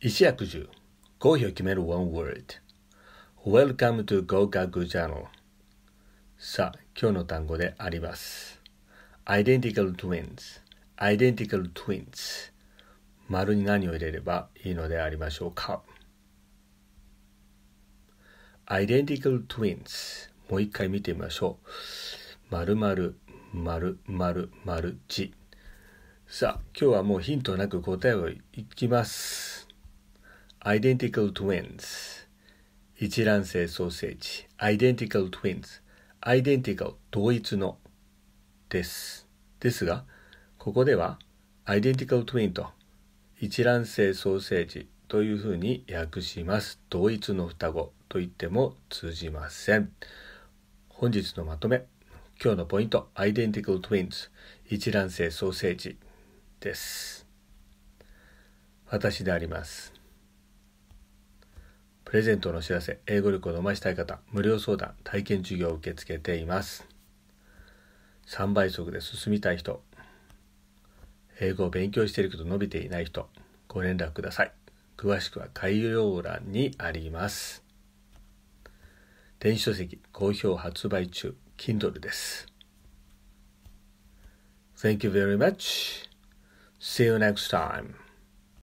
一躍十、合否を決める One Word。Welcome to Go Gagu j o u r n e l さあ、今日の単語であります。Identical Twins。Identical Twins。丸に何を入れればいいのでありましょうか ?Identical Twins。もう一回見てみましょう。丸々、丸々、丸字。さあ、今日はもうヒントなく答えをいきます。Identical Twins 一卵性ソーセージ Identical Twins Identical 同一のですですがここでは Identical Twin と一卵性ソーセージというふうに訳します同一の双子と言っても通じません本日のまとめ今日のポイント Identical Twins 一卵性ソーセージです私でありますプレゼントのお知らせ、英語力を伸ばしたい方、無料相談、体験授業を受け付けています。3倍速で進みたい人、英語を勉強しているけど伸びていない人、ご連絡ください。詳しくは概要欄にあります。電子書籍好評発売中 Kindle です。Thank you very much. See you next time.